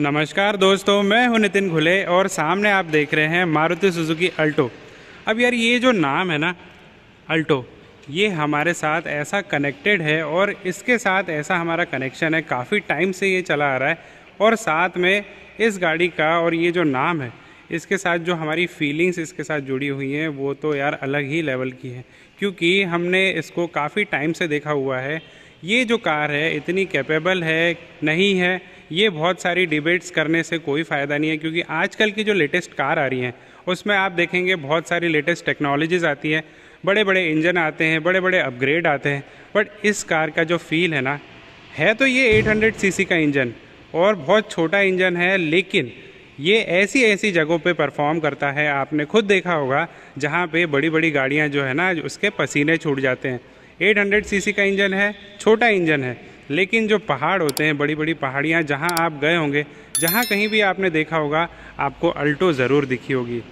नमस्कार दोस्तों मैं हूं नितिन घुले और सामने आप देख रहे हैं मारुति सुजुकी अल्टो अब यार ये जो नाम है ना अल्टो ये हमारे साथ ऐसा कनेक्टेड है और इसके साथ ऐसा हमारा कनेक्शन है काफ़ी टाइम से ये चला आ रहा है और साथ में इस गाड़ी का और ये जो नाम है इसके साथ जो हमारी फीलिंग्स इसके साथ जुड़ी हुई हैं वो तो यार अलग ही लेवल की है क्योंकि हमने इसको काफ़ी टाइम से देखा हुआ है ये जो कार है इतनी कैपेबल है नहीं है ये बहुत सारी डिबेट्स करने से कोई फ़ायदा नहीं है क्योंकि आजकल की जो लेटेस्ट कार आ रही हैं उसमें आप देखेंगे बहुत सारी लेटेस्ट टेक्नोलॉजीज़ आती है बड़े बड़े इंजन आते हैं बड़े बड़े अपग्रेड आते हैं बट इस कार का जो फील है ना है तो ये 800 सीसी का इंजन और बहुत छोटा इंजन है लेकिन ये ऐसी ऐसी जगहों पे परफॉर्म करता है आपने खुद देखा होगा जहाँ पे बड़ी बड़ी गाड़ियाँ जो है ना उसके पसीने छूट जाते हैं 800 सीसी का इंजन है छोटा इंजन है लेकिन जो पहाड़ होते हैं बड़ी बड़ी पहाड़ियाँ जहाँ आप गए होंगे जहाँ कहीं भी आपने देखा होगा आपको अल्टो ज़रूर दिखी होगी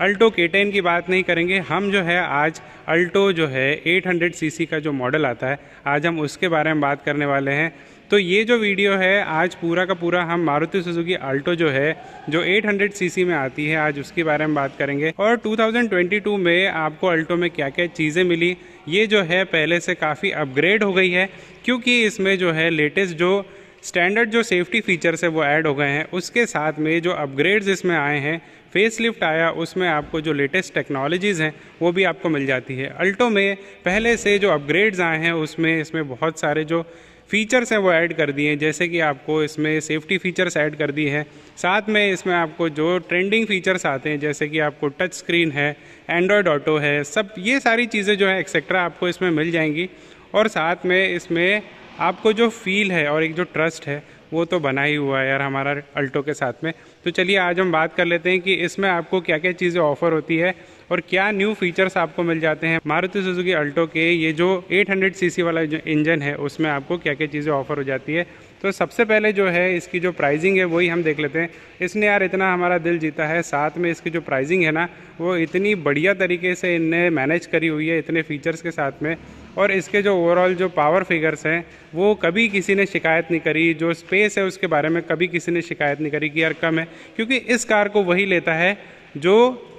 अल्टो के टेन की बात नहीं करेंगे हम जो है आज अल्टो जो है 800 सीसी का जो मॉडल आता है आज हम उसके बारे में बात करने वाले हैं तो ये जो वीडियो है आज पूरा का पूरा हम मारुति सुजुकी अल्टो जो है जो 800 सीसी में आती है आज उसके बारे में बात करेंगे और 2022 में आपको अल्टो में क्या क्या चीज़ें मिली ये जो है पहले से काफ़ी अपग्रेड हो गई है क्योंकि इसमें जो है लेटेस्ट जो स्टैंडर्ड जो सेफ्टी फीचर्स है वो ऐड हो गए हैं उसके साथ में जो अपग्रेड्स इसमें आए हैं फेस लिफ्ट आया उसमें आपको जो लेटेस्ट टेक्नोलॉजीज़ हैं वो भी आपको मिल जाती है अल्टो में पहले से जो अपग्रेड्स आए हैं उसमें इसमें बहुत सारे जो फ़ीचर्स हैं वो ऐड कर दिए हैं जैसे कि आपको इसमें सेफ्टी फ़ीचर्स ऐड कर दिए हैं साथ में इसमें आपको जो ट्रेंडिंग फ़ीचर्स आते हैं जैसे कि आपको टच स्क्रीन है एंड्रॉयड ऑटो है सब ये सारी चीज़ें जो है एक्सेट्रा आपको इसमें मिल जाएंगी और साथ में इसमें आपको जो फील है और एक जो ट्रस्ट है वो तो बना ही हुआ है यार हमारा अल्टो के साथ में तो चलिए आज हम बात कर लेते हैं कि इसमें आपको क्या क्या चीज़ें ऑफर होती है और क्या न्यू फीचर्स आपको मिल जाते हैं मारुति सुजुकी अल्टो के ये जो 800 सीसी वाला जो इंजन है उसमें आपको क्या क्या चीज़ें ऑफर हो जाती है तो सबसे पहले जो है इसकी जो प्राइजिंग है वही हम देख लेते हैं इसने यार इतना हमारा दिल जीता है साथ में इसकी जो प्राइजिंग है ना वो इतनी बढ़िया तरीके से इनने मैनेज करी हुई है इतने फीचर्स के साथ में और इसके जो ओवरऑल जो पावर फिगर्स हैं वो कभी किसी ने शिकायत नहीं करी जो स्पेस है उसके बारे में कभी किसी ने शिकायत नहीं करी कि यार कम है क्योंकि इस कार को वही लेता है जो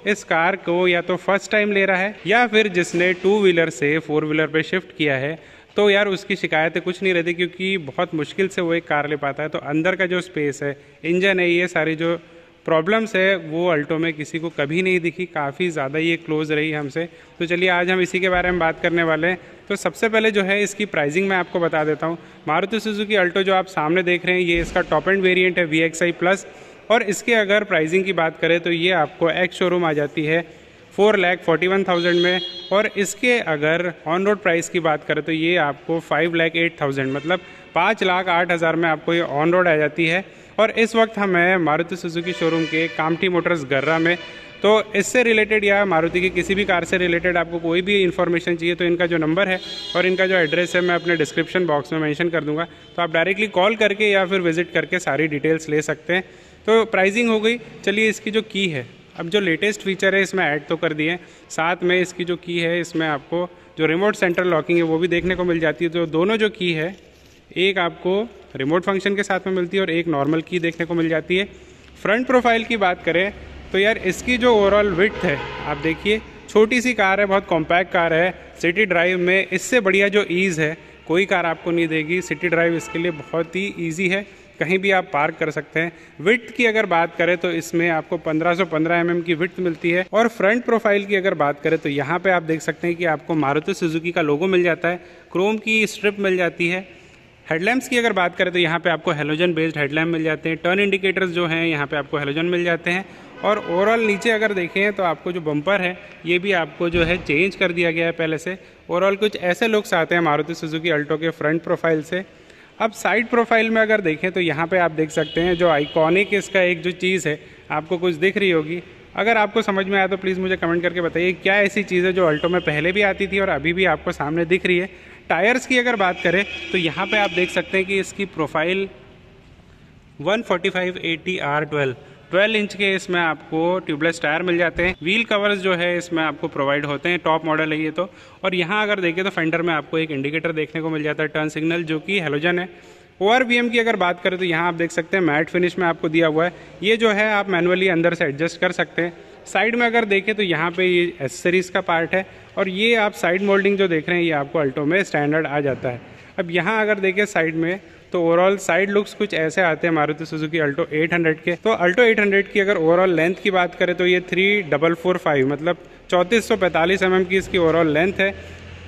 इस कार को या तो फर्स्ट टाइम ले रहा है या फिर जिसने टू व्हीलर से फोर व्हीलर पर शिफ्ट किया है तो यार उसकी शिकायतें कुछ नहीं रहती क्योंकि बहुत मुश्किल से वो एक कार ले पाता है तो अंदर का जो स्पेस है इंजन है ये सारी जो प्रॉब्लम्स है वो अल्टो में किसी को कभी नहीं दिखी काफ़ी ज़्यादा ये क्लोज रही हमसे तो चलिए आज हम इसी के बारे में बात करने वाले हैं तो सबसे पहले जो है इसकी प्राइसिंग मैं आपको बता देता हूँ मारुति सुजुकी अल्टो जो आप सामने देख रहे हैं ये इसका टॉप एंड वेरियंट है वी प्लस और इसके अगर प्राइजिंग की बात करें तो ये आपको एक्स शोरूम आ जाती है four lakh forty one thousand में और इसके अगर ऑन रोड प्राइस की बात करें तो ये आपको फाइव लैख एट थाउजेंड मतलब पाँच लाख आठ हज़ार में आपको ये ऑन रोड आ जाती है और इस वक्त हम हैं मारुति सुजुकी शोरूम के कामटी मोटर्स गर्रा में तो इससे रिलेटेड या मारुति की किसी भी कार से रिलेटेड आपको कोई भी इन्फॉर्मेशन चाहिए तो इनका जो नंबर है और इनका जो एड्रेस है मैं अपने डिस्क्रिप्शन बॉक्स में मेंशन कर दूंगा तो आप डायरेक्टली कॉल करके या फिर विजिट करके सारी डिटेल्स ले सकते हैं तो प्राइजिंग हो गई चलिए इसकी जो की है अब जो लेटेस्ट फीचर है इसमें ऐड तो कर दिए साथ में इसकी जो की है इसमें आपको जो रिमोट सेंटर लॉकिंग है वो भी देखने को मिल जाती है तो दोनों जो की है एक आपको रिमोट फंक्शन के साथ में मिलती है और एक नॉर्मल की देखने को मिल जाती है फ्रंट प्रोफाइल की बात करें तो यार इसकी जो ओवरऑल विथ है आप देखिए छोटी सी कार है बहुत कॉम्पैक्ट कार है सिटी ड्राइव में इससे बढ़िया जो ईज़ है कोई कार आपको नहीं देगी सिटी ड्राइव इसके लिए बहुत ही ईजी है कहीं भी आप पार्क कर सकते हैं विथ की अगर बात करें तो इसमें आपको 1515 पंद्रह mm की विथ मिलती है और फ्रंट प्रोफाइल की अगर बात करें तो यहाँ पे आप देख सकते हैं कि आपको मारुति सुजुकी का लोगो मिल जाता है क्रोम की स्ट्रिप मिल जाती है हेडलैम्प्स की अगर बात करें तो यहाँ पे आपको हेलोजन बेस्ड हेडलैम्प मिल जाते हैं टर्न इंडिकेटर्स जो हैं यहाँ पे आपको हेलोजन मिल जाते हैं और ओवरऑल नीचे अगर देखें तो आपको जो बम्पर है ये भी आपको जो है चेंज कर दिया गया है पहले से ओवरऑल कुछ ऐसे लुक्स आते हैं मारुति सुजुकी अल्टो के फ्रंट प्रोफाइल से अब साइड प्रोफाइल में अगर देखें तो यहाँ पर आप देख सकते हैं जो आइकॉनिक इसका एक जो चीज़ है आपको कुछ दिख रही होगी अगर आपको समझ में आया तो प्लीज़ मुझे कमेंट करके बताइए क्या ऐसी चीज़ है जो अल्टो में पहले भी आती थी और अभी भी आपको सामने दिख रही है टायर्स की अगर बात करें तो यहाँ पे आप देख सकते हैं कि इसकी प्रोफाइल 145 80 R12 12 इंच के इसमें आपको ट्यूबलेस टायर मिल जाते हैं व्हील कवर्स जो है इसमें आपको प्रोवाइड होते हैं टॉप मॉडल है ये तो और यहाँ अगर देखें तो फेंडर में आपको एक इंडिकेटर देखने को मिल जाता है टर्न सिग्नल जो कि हेलोजन है एम की अगर बात करें तो यहाँ आप देख सकते हैं मैट फिनिश में आपको दिया हुआ है ये जो है आप मैनुअली अंदर से एडजस्ट कर सकते हैं साइड में अगर देखें तो यहाँ पे ये एसेसरीज का पार्ट है और ये आप साइड मोल्डिंग जो देख रहे हैं ये आपको अल्टो में स्टैंडर्ड आ जाता है अब यहाँ अगर देखें साइड में तो ओवरऑल साइड लुक्स कुछ ऐसे आते हैं मारुति सुजुकी अल्टो 800 के तो अल्टो 800 की अगर ओवरऑल लेंथ की बात करें तो ये थ्री डबल फोर फाइव मतलब चौंतीस सौ पैंतालीस एम की इसकी ओवरऑल लेंथ है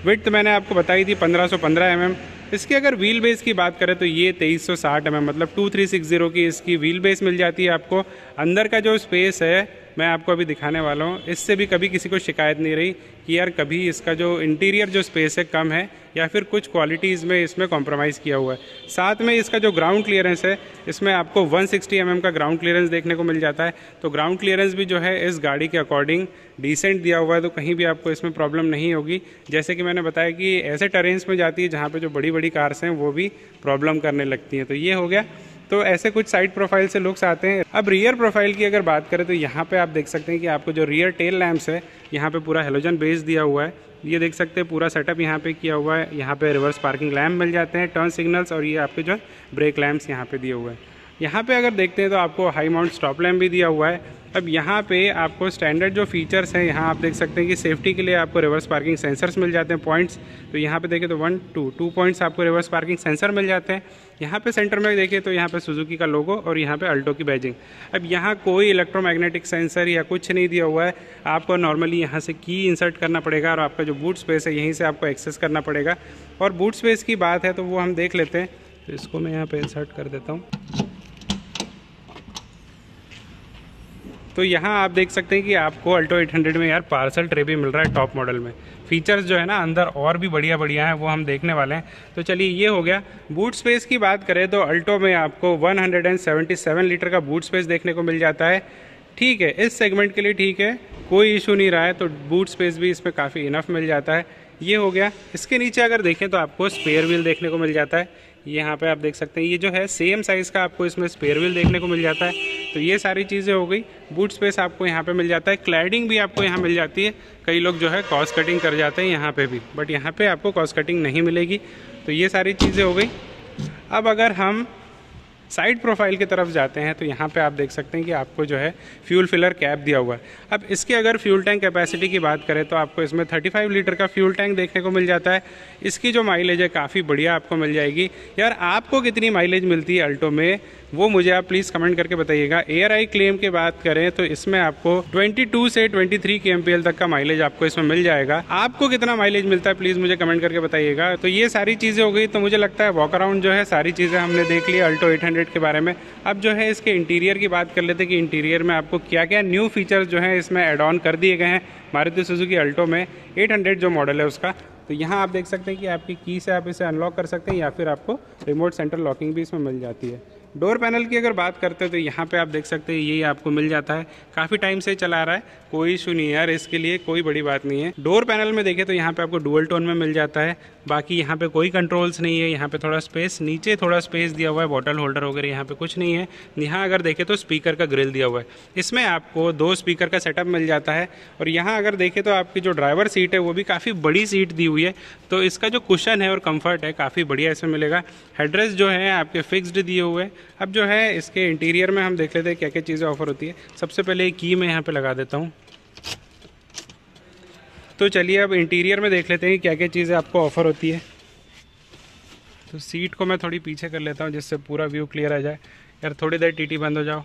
विथ मैंने आपको बताई थी पंद्रह सौ पंद्रह एम इसकी अगर व्हील बेस की बात करें तो ये तेईस सौ साठ एम मतलब टू थ्री सिक्स ज़ीरो की इसकी व्हील बेस मिल जाती है आपको अंदर का जो स्पेस है मैं आपको अभी दिखाने वाला हूँ इससे भी कभी किसी को शिकायत नहीं रही कि यार कभी इसका जो इंटीरियर जो स्पेस है कम है या फिर कुछ क्वालिटीज़ में इसमें कॉम्प्रोमाइज़ किया हुआ है साथ में इसका जो ग्राउंड क्लियरेंस है इसमें आपको 160 सिक्सटी mm का ग्राउंड क्लियरेंस देखने को मिल जाता है तो ग्राउंड क्लियरेंस भी जो है इस गाड़ी के अकॉर्डिंग डिसेंट दिया हुआ है तो कहीं भी आपको इसमें प्रॉब्लम नहीं होगी जैसे कि मैंने बताया कि ऐसे टरेंस में जाती है जहाँ पर जो बड़ी बड़ी कार्स हैं वो भी प्रॉब्लम करने लगती हैं तो ये हो गया तो ऐसे कुछ साइड प्रोफाइल से लुक्स आते हैं अब रियर प्रोफाइल की अगर बात करें तो यहाँ पे आप देख सकते हैं कि आपको जो रियर टेल लैम्प्स है यहाँ पे पूरा हेलोजन बेस दिया हुआ है ये देख सकते हैं पूरा सेटअप यहाँ पे किया हुआ है यहाँ पे रिवर्स पार्किंग लैम्प मिल जाते हैं टर्न सिग्नल्स और ये आपके जो ब्रेक लैम्प्स यहाँ पर दिए हुए हैं यहाँ पर अगर देखते हैं तो आपको हाई माउंट स्टॉप लैम्प भी दिया हुआ है अब यहाँ पे आपको स्टैंडर्ड जो फीचर्स हैं यहाँ आप देख सकते हैं कि सेफ्टी के लिए आपको रिवर्स पार्किंग सेंसर्स मिल जाते हैं पॉइंट्स तो यहाँ पे देखिए तो वन टू टू पॉइंट्स आपको रिवर्स पार्किंग सेंसर मिल जाते हैं यहाँ पे सेंटर में देखिए तो यहाँ पे सुजुकी का लोगो और यहाँ पे अल्टो की बैजिंग अब यहाँ कोई इलेक्ट्रोमैग्नेटिक सेंसर या कुछ नहीं दिया हुआ है आपको नॉर्मली यहाँ से की इंसर्ट करना पड़ेगा और आपका जो बूट स्पेस है यहीं से आपको एक्सेस करना पड़ेगा और बूट स्पेस की बात है तो वो हम देख लेते हैं तो इसको मैं यहाँ पर इंसर्ट कर देता हूँ तो यहाँ आप देख सकते हैं कि आपको अल्टो 800 में यार पार्सल ट्रे भी मिल रहा है टॉप मॉडल में फीचर्स जो है ना अंदर और भी बढ़िया बढ़िया हैं वो हम देखने वाले हैं तो चलिए ये हो गया बूट स्पेस की बात करें तो अल्टो में आपको 177 लीटर का बूट स्पेस देखने को मिल जाता है ठीक है इस सेगमेंट के लिए ठीक है कोई इशू नहीं रहा है तो बूट स्पेस भी इसमें काफ़ी इनफ मिल जाता है ये हो गया इसके नीचे अगर देखें तो आपको स्पेयर व्हील देखने को मिल जाता है यहाँ पे आप देख सकते हैं ये जो है सेम साइज़ का आपको इसमें स्पेयर व्हील देखने को मिल जाता है तो ये सारी चीज़ें हो गई बूट स्पेस आपको यहाँ पे मिल जाता है क्लाइडिंग भी आपको यहाँ मिल जाती है कई लोग जो है कॉस्ट कटिंग कर जाते हैं यहाँ पे भी बट यहाँ पे आपको कॉस्ट कटिंग नहीं मिलेगी तो ये सारी चीज़ें हो गई अब अगर हम साइड प्रोफाइल की तरफ जाते हैं तो यहाँ पे आप देख सकते हैं कि आपको जो है फ्यूल फिलर कैप दिया हुआ है अब इसके अगर फ्यूल टैंक कैपेसिटी की बात करें तो आपको इसमें 35 लीटर का फ्यूल टैंक देखने को मिल जाता है इसकी जो माइलेज है काफ़ी बढ़िया आपको मिल जाएगी यार आपको कितनी माइलेज मिलती है अल्टो में वो मुझे आप प्लीज़ कमेंट करके बताइएगा एयर आई क्लेम की बात करें तो इसमें आपको 22 से 23 थ्री तक का माइलेज आपको इसमें मिल जाएगा आपको कितना माइलेज मिलता है प्लीज़ मुझे कमेंट करके बताइएगा तो ये सारी चीज़ें हो गई तो मुझे लगता है वॉक अराउंड जो है सारी चीज़ें हमने देख ली अल्टो एट हंड्रेड के बारे में अब जो है इसके इंटीरियर की बात कर लेते हैं कि इंटीरियर में आपको क्या क्या न्यू फीचर्स जो हैं इसमें एड ऑन कर दिए गए हैं मारुति सुजुकी अल्टो में हंड्रेड जो मॉडल है उसका तो यहाँ आप देख सकते हैं कि आपकी की से आप इसे अनलॉक कर सकते हैं या फिर आपको रिमोट सेंटर लॉकिंग भी इसमें मिल जाती है डोर पैनल की अगर बात करते हैं तो यहाँ पे आप देख सकते हैं यही आपको मिल जाता है काफ़ी टाइम से चला रहा है कोई इशू नहीं है यार इसके लिए कोई बड़ी बात नहीं है डोर पैनल में देखें तो यहाँ पे आपको डुअल टोन में मिल जाता है बाकी यहाँ पे कोई कंट्रोल्स नहीं है यहाँ पे थोड़ा स्पेस नीचे थोड़ा स्पेस दिया हुआ है बॉटल होल्डर वगैरह यहाँ पे कुछ नहीं है यहाँ अगर देखें तो स्पीकर का ग्रिल दिया हुआ है इसमें आपको दो स्पीकर का सेटअप मिल जाता है और यहाँ अगर देखें तो आपकी जो ड्राइवर सीट है वो भी काफ़ी बड़ी सीट दी हुई है तो इसका जो कुशन है और कम्फर्ट है काफ़ी बढ़िया इसमें मिलेगा हेड्रेस जो है आपके फिक्सड दिए हुए हैं अब जो है इसके इंटीरियर में हम देख लेते हैं क्या क्या चीज़ें ऑफर होती है सबसे पहले की मैं यहाँ पे लगा देता हूँ तो चलिए अब इंटीरियर में देख लेते हैं क्या क्या चीज़ें आपको ऑफ़र होती है तो सीट को मैं थोड़ी पीछे कर लेता हूँ जिससे पूरा व्यू क्लियर आ जाए यार थोड़ी देर टी बंद हो जाओ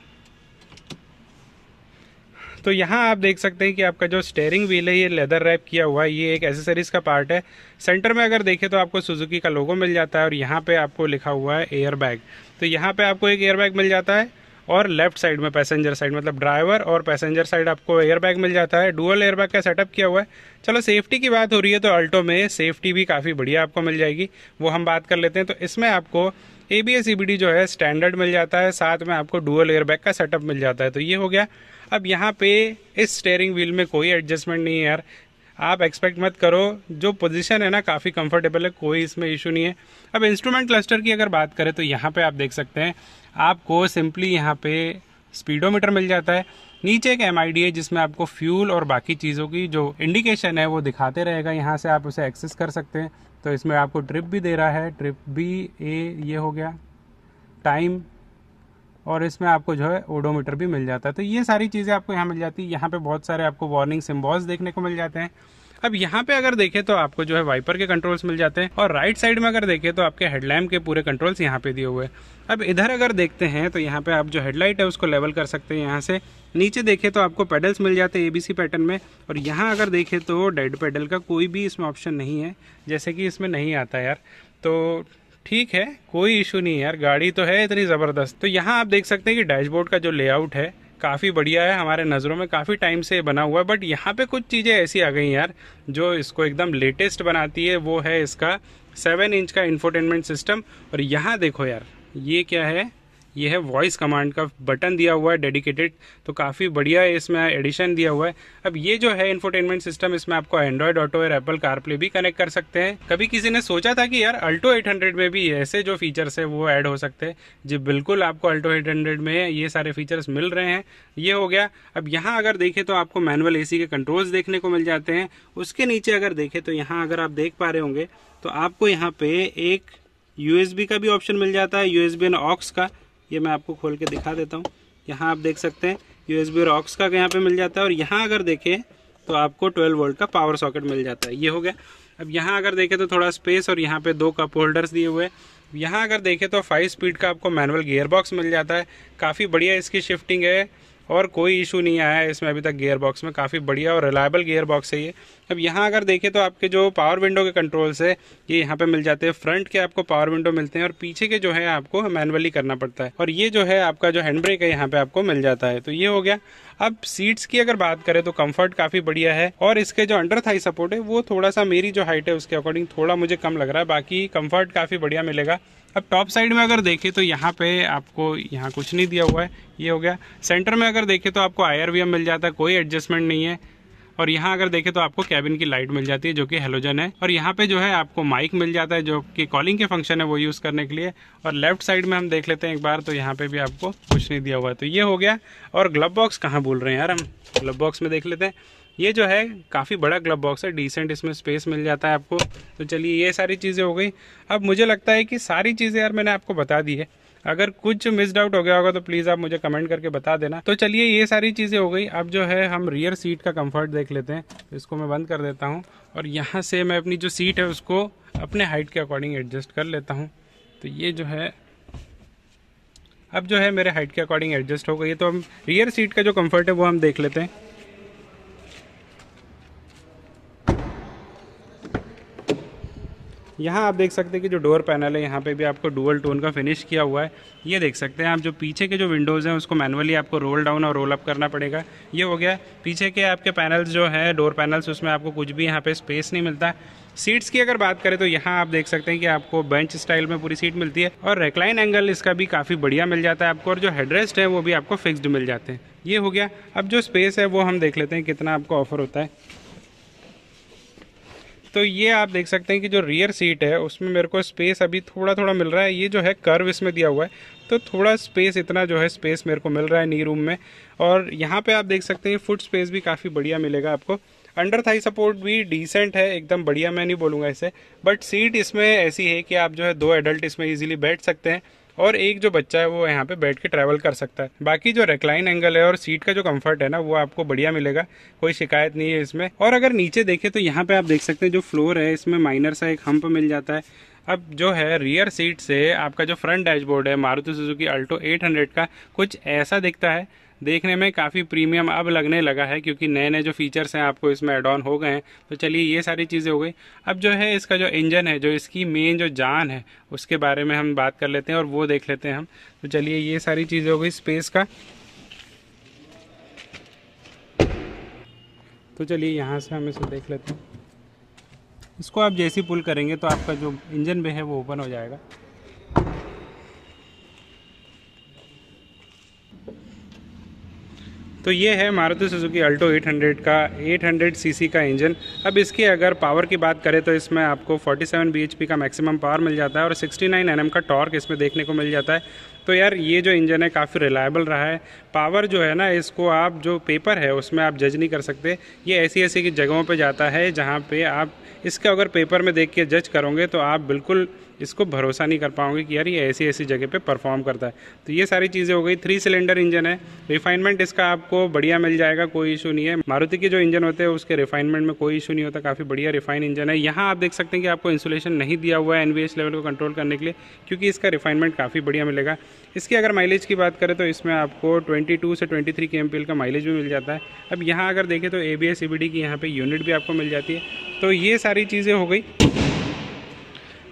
तो यहाँ आप देख सकते हैं कि आपका जो स्टेयरिंग व्हील है ये लेदर रैप किया हुआ है ये एक एसेसरीज का पार्ट है सेंटर में अगर देखें तो आपको सुजुकी का लोगो मिल जाता है और यहाँ पे आपको लिखा हुआ है एयर बैग तो यहाँ पे आपको एक एयरबैग मिल जाता है और लेफ्ट साइड में पैसेंजर साइड मतलब ड्राइवर और पैसेंजर साइड आपको एयरबैग मिल जाता है डुअल एयरबैग का सेटअप किया हुआ है चलो सेफ्टी की बात हो रही है तो अल्टो में सेफ्टी भी काफ़ी बढ़िया आपको मिल जाएगी वो हम बात कर लेते हैं तो इसमें आपको ए बी एस जो है स्टैंडर्ड मिल जाता है साथ में आपको डुअल एयरबैग का सेटअप मिल जाता है तो ये हो गया अब यहाँ पे इस स्टेयरिंग व्हील में कोई एडजस्टमेंट नहीं है यार आप एक्सपेक्ट मत करो जो पोजीशन है ना काफ़ी कंफर्टेबल है कोई इसमें इशू नहीं है अब इंस्ट्रूमेंट क्लस्टर की अगर बात करें तो यहाँ पे आप देख सकते हैं आपको सिंपली यहाँ पे स्पीडोमीटर मिल जाता है नीचे एक एम है जिसमें आपको फ्यूल और बाकी चीज़ों की जो इंडिकेशन है वो दिखाते रहेगा यहाँ से आप उसे एक्सेस कर सकते हैं तो इसमें आपको ट्रिप भी दे रहा है ट्रिप भी ए ये हो गया टाइम और इसमें आपको जो है ओडोमीटर भी मिल जाता है तो ये सारी चीज़ें आपको यहाँ मिल जाती है यहाँ पे बहुत सारे आपको वार्निंग सिम्बॉल्स देखने को मिल जाते हैं अब यहाँ पे अगर देखें तो आपको जो है वाइपर के कंट्रोल्स मिल जाते हैं और राइट साइड में अगर देखें तो आपके हेडलैम्प के पूरे कंट्रोल्स यहाँ पे दिए हुए हैं अब इधर अगर देखते हैं तो यहाँ पे आप जो हेडलाइट है उसको लेवल कर सकते हैं यहाँ से नीचे देखें तो आपको पेडल्स मिल जाते हैं एबीसी पैटर्न में और यहाँ अगर देखें तो डेड पेडल का कोई भी इसमें ऑप्शन नहीं है जैसे कि इसमें नहीं आता यार तो ठीक है कोई इशू नहीं है यार गाड़ी तो है इतनी ज़बरदस्त तो यहाँ आप देख सकते हैं कि डैशबोर्ड का जो लेआउट है काफ़ी बढ़िया है हमारे नज़रों में काफ़ी टाइम से बना हुआ है बट यहाँ पे कुछ चीज़ें ऐसी आ गई यार जो इसको एकदम लेटेस्ट बनाती है वो है इसका सेवन इंच का इन्फोटेनमेंट सिस्टम और यहाँ देखो यार ये क्या है ये है वॉइस कमांड का बटन दिया हुआ है डेडिकेटेड तो काफ़ी बढ़िया है इसमें एडिशन दिया हुआ है अब ये जो है इन्फोटेनमेंट सिस्टम इसमें आपको एंड्रॉयड ऑटो और एप्पल कारप्ले भी कनेक्ट कर सकते हैं कभी किसी ने सोचा था कि यार अल्टो 800 में भी ऐसे जो फीचर्स है वो ऐड हो सकते हैं जी बिल्कुल आपको अल्टो एट में ये सारे फीचर्स मिल रहे हैं ये हो गया अब यहाँ अगर देखें तो आपको मैनुअल ए के कंट्रोल्स देखने को मिल जाते हैं उसके नीचे अगर देखें तो यहाँ अगर आप देख पा रहे होंगे तो आपको यहाँ पे एक यू का भी ऑप्शन मिल जाता है यू एंड ऑक्स का ये मैं आपको खोल के दिखा देता हूँ यहाँ आप देख सकते हैं यू एस बी रॉक्स का यहाँ पे मिल जाता है और यहाँ अगर देखें तो आपको 12 वोल्ट का पावर सॉकेट मिल जाता है ये हो गया अब यहाँ अगर देखें तो थोड़ा स्पेस और यहाँ पे दो कप होल्डर्स दिए हुए यहाँ अगर देखें तो फाइव स्पीड का आपको मैनुअल गियर बॉक्स मिल जाता है काफ़ी बढ़िया इसकी शिफ्टिंग है और कोई इशू नहीं आया है इसमें अभी तक गियर बॉक्स में काफ़ी बढ़िया और रिलायबल गियर बॉक्स है ये अब यहाँ अगर देखें तो आपके जो पावर विंडो के कंट्रोल्स है ये यहाँ पे मिल जाते हैं फ्रंट के आपको पावर विंडो मिलते हैं और पीछे के जो है आपको मैनुअली करना पड़ता है और ये जो है आपका जो हैंड ब्रेक है यहाँ पे आपको मिल जाता है तो ये हो गया अब सीट्स की अगर बात करें तो कम्फर्ट काफ़ी बढ़िया है और इसके जो अंडर थाई सपोर्ट है वो थोड़ा सा मेरी जो हाइट है उसके अकॉर्डिंग थोड़ा मुझे कम लग रहा है बाकी कम्फर्ट काफ़ी बढ़िया मिलेगा अब टॉप साइड में अगर देखें तो यहाँ पे आपको यहाँ कुछ नहीं दिया हुआ है ये हो गया सेंटर में अगर देखें तो आपको आई मिल जाता है कोई एडजस्टमेंट नहीं है और यहाँ अगर देखें तो आपको कैबिन की लाइट मिल जाती है जो कि हेलोजन है और यहाँ पे जो है आपको माइक मिल जाता है जो कि कॉलिंग के फंक्शन है वो यूज़ करने के लिए और लेफ्ट साइड में हम देख लेते हैं एक बार तो यहाँ पे भी आपको कुछ नहीं दिया हुआ है तो ये हो गया और ग्लब बॉक्स कहाँ बोल रहे हैं यार हम ग्लब बॉक्स में देख लेते हैं ये जो है काफ़ी बड़ा ग्लब बॉक्स है डिसेंट इसमें स्पेस मिल जाता है आपको तो चलिए ये सारी चीज़ें हो गई अब मुझे लगता है कि सारी चीज़ें यार मैंने आपको बता दी है अगर कुछ मिसड आउट हो गया होगा तो प्लीज़ आप मुझे कमेंट करके बता देना तो चलिए ये सारी चीज़ें हो गई अब जो है हम रियर सीट का कंफर्ट देख लेते हैं इसको मैं बंद कर देता हूँ और यहाँ से मैं अपनी जो सीट है उसको अपने हाइट के अकॉर्डिंग एडजस्ट कर लेता हूँ तो ये जो है अब जो है मेरे हाइट के अकॉर्डिंग एडजस्ट हो गई है तो हम रियर सीट का जो कम्फर्ट है वो हम देख लेते हैं यहाँ आप देख सकते हैं कि जो डोर पैनल है यहाँ पे भी आपको डुअल टोन का फिनिश किया हुआ है ये देख सकते हैं आप जो पीछे के जो विंडोज़ हैं उसको मैनुअली आपको रोल डाउन और रोल अप करना पड़ेगा ये हो गया पीछे के आपके पैनल्स जो है डोर पैनल्स उसमें आपको कुछ भी यहाँ पर स्पेस नहीं मिलता सीट्स की अगर बात करें तो यहाँ आप देख सकते हैं कि आपको बेंच स्टाइल में पूरी सीट मिलती है और रेकलाइन एंगल इसका भी काफ़ी बढ़िया मिल जाता है आपको और जो हेडरेस्ट है वो भी आपको फिक्स्ड मिल जाते हैं ये हो गया अब जो स्पेस है वो हम देख लेते हैं कितना आपको ऑफर होता है तो ये आप देख सकते हैं कि जो रियर सीट है उसमें मेरे को स्पेस अभी थोड़ा थोड़ा मिल रहा है ये जो है कर्व इसमें दिया हुआ है तो थोड़ा स्पेस इतना जो है स्पेस मेरे को मिल रहा है नी रूम में और यहाँ पे आप देख सकते हैं फुट स्पेस भी काफ़ी बढ़िया मिलेगा आपको अंडर थाई सपोर्ट भी डिसेंट है एकदम बढ़िया मैं नहीं बोलूँगा इसे बट सीट इसमें ऐसी है कि आप जो है दो एडल्ट इसमें ईजिली बैठ सकते हैं और एक जो बच्चा है वो यहाँ पे बैठ के ट्रैवल कर सकता है बाकी जो रेक्लाइन एंगल है और सीट का जो कंफर्ट है ना वो आपको बढ़िया मिलेगा कोई शिकायत नहीं है इसमें और अगर नीचे देखें तो यहाँ पे आप देख सकते हैं जो फ्लोर है इसमें माइनर सा एक हम्प मिल जाता है अब जो है रियर सीट से आपका जो फ्रंट डैशबोर्ड है मारुति सुजुकी अल्टो 800 का कुछ ऐसा दिखता है देखने में काफ़ी प्रीमियम अब लगने लगा है क्योंकि नए नए जो फीचर्स हैं आपको इसमें एड ऑन हो गए हैं तो चलिए ये सारी चीज़ें हो गई अब जो है इसका जो इंजन है जो इसकी मेन जो जान है उसके बारे में हम बात कर लेते हैं और वो देख लेते हैं हम तो चलिए ये सारी चीज़ें हो गई स्पेस का तो चलिए यहाँ से हम इसे देख लेते हैं इसको आप जैसे पुल करेंगे तो आपका जो इंजन भी है वो ओपन हो जाएगा तो ये है मारुति सुजुकी अल्टो 800 का 800 सीसी का इंजन अब इसकी अगर पावर की बात करें तो इसमें आपको 47 bhp का मैक्सिमम पावर मिल जाता है और 69 nm का टॉर्क इसमें देखने को मिल जाता है तो यार ये जो इंजन है काफ़ी रिलायबल रहा है पावर जो है ना इसको आप जो पेपर है उसमें आप जज नहीं कर सकते ये ऐसी ऐसी की जगहों पर जाता है जहाँ पर आप इसका अगर पेपर में देख के जज करोगे तो आप बिल्कुल इसको भरोसा नहीं कर पाओगे कि यार ये ऐसी ऐसी जगह पे परफॉर्म करता है तो ये सारी चीज़ें हो गई थ्री सिलेंडर इंजन है रिफाइनमेंट इसका आपको बढ़िया मिल जाएगा कोई इशू नहीं है मारुति के जो इंजन होते हैं उसके रिफाइनमेंट में कोई इशू नहीं होता काफ़ी बढ़िया रिफाइन इंजन है यहाँ आप देख सकते हैं कि आपको इंसुलेशन नहीं दिया हुआ है एन लेवल को कंट्रोल करने के लिए क्योंकि इसका रिफाइनमेंट काफ़ी बढ़िया मिलेगा इसकी अगर माइलेज की बात करें तो इसमें आपको ट्वेंटी से ट्वेंटी थ्री का माइलेज भी मिल जाता है अब यहाँ अगर देखें तो ए बी e की यहाँ पर यूनिट भी आपको मिल जाती है तो ये सारी चीज़ें हो गई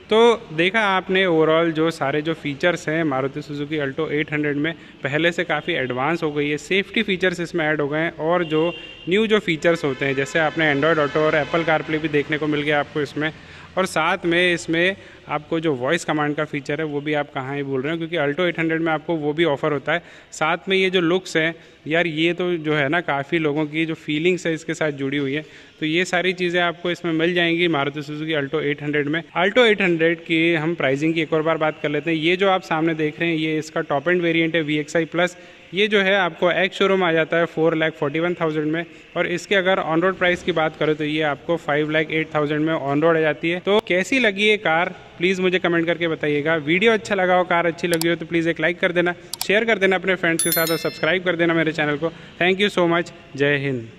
तो देखा आपने ओवरऑल जो सारे जो फीचर्स हैं मारुति सुजुकी अल्टो 800 में पहले से काफ़ी एडवांस हो गई है सेफ्टी फीचर्स इसमें ऐड हो गए हैं और जो न्यू जो फीचर्स होते हैं जैसे आपने एंड्रॉयड ऑटो और एप्पल कारप्ले भी देखने को मिल गया आपको इसमें और साथ में इसमें आपको जो वॉइस कमांड का फीचर है वो भी आप कहाँ ही बोल रहे हो क्योंकि अल्टो 800 में आपको वो भी ऑफर होता है साथ में ये जो लुक्स हैं यार ये तो जो है ना काफ़ी लोगों की जो फीलिंग्स है इसके साथ जुड़ी हुई है तो ये सारी चीज़ें आपको इसमें मिल जाएंगी मारुति सुजुकी अल्टो 800 में अल्टो 800 की हम प्राइसिंग की एक और बार बात कर लेते हैं ये जो आप सामने देख रहे हैं ये इसका टॉप एंड वेरियंट है वी प्लस ये जो है आपको एक्स शोरूम आ जाता है four lakh forty one thousand में और इसके अगर ऑन रोड प्राइस की बात करें तो ये आपको फाइव लैख एट थाउजेंड में ऑन रोड आ जाती है तो कैसी लगी ये कार प्लीज़ मुझे कमेंट करके बताइएगा वीडियो अच्छा लगा हो कार अच्छी लगी हो तो प्लीज़ एक लाइक कर देना शेयर कर देना अपने फ्रेंड्स के साथ और सब्सक्राइब कर देना मेरे चैनल को थैंक यू सो मच जय हिंद